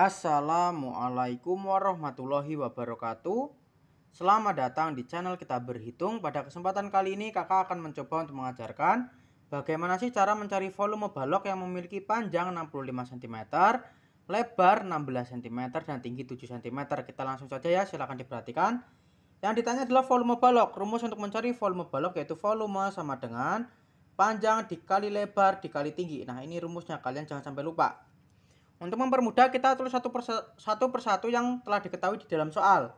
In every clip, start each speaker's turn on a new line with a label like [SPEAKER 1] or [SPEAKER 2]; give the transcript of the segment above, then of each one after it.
[SPEAKER 1] Assalamualaikum warahmatullahi wabarakatuh Selamat datang di channel kita berhitung Pada kesempatan kali ini kakak akan mencoba untuk mengajarkan Bagaimana sih cara mencari volume balok yang memiliki panjang 65 cm Lebar 16 cm dan tinggi 7 cm Kita langsung saja ya silahkan diperhatikan Yang ditanya adalah volume balok Rumus untuk mencari volume balok yaitu volume sama dengan Panjang dikali lebar dikali tinggi Nah ini rumusnya kalian jangan sampai lupa untuk mempermudah kita tulis satu persatu, satu yang telah diketahui di dalam soal.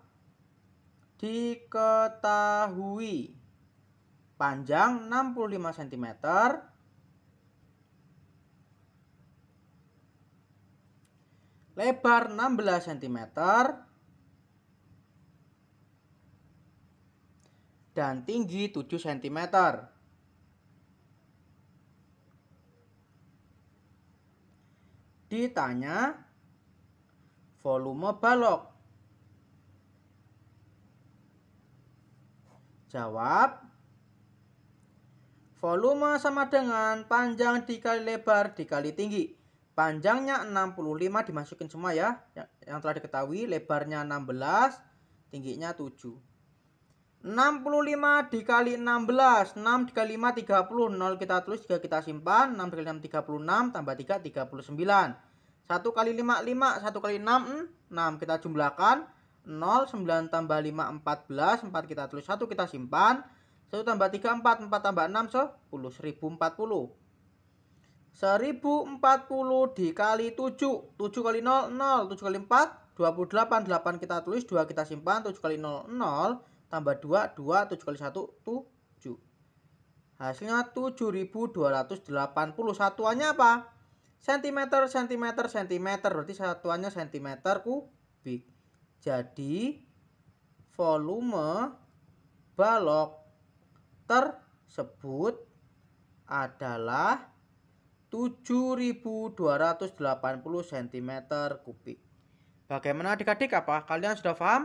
[SPEAKER 1] Diketahui panjang 65 cm lebar 16 cm dan tinggi 7 cm. ditanya volume balok. Jawab Volume sama dengan panjang dikali lebar dikali tinggi. Panjangnya 65 dimasukin semua ya. ya yang telah diketahui, lebarnya 16, tingginya 7. 65 dikali 16 6 dikali 5 30 0 kita tulis 3 kita simpan 6 dikali 6 36 tambah 3 39 1 kali 5 5 1 kali 6 6 hmm, kita jumlahkan 0 9 tambah 5 14 4 kita tulis 1 kita simpan 1 tambah 3 4 4 tambah 6 10 1040 1040 dikali 7 7 kali 0 0 7 kali 4 28 8 kita tulis 2 kita simpan 7 kali 0 0 tambah 2, 2, 7 kali 1, 7. Hasilnya 7281. Satuannya apa? Sentimeter, sentimeter, sentimeter. Berarti satuannya sentimeter kubik. Jadi, volume balok tersebut adalah 7280 cm kubik. Bagaimana adik-adik apa? Kalian sudah paham?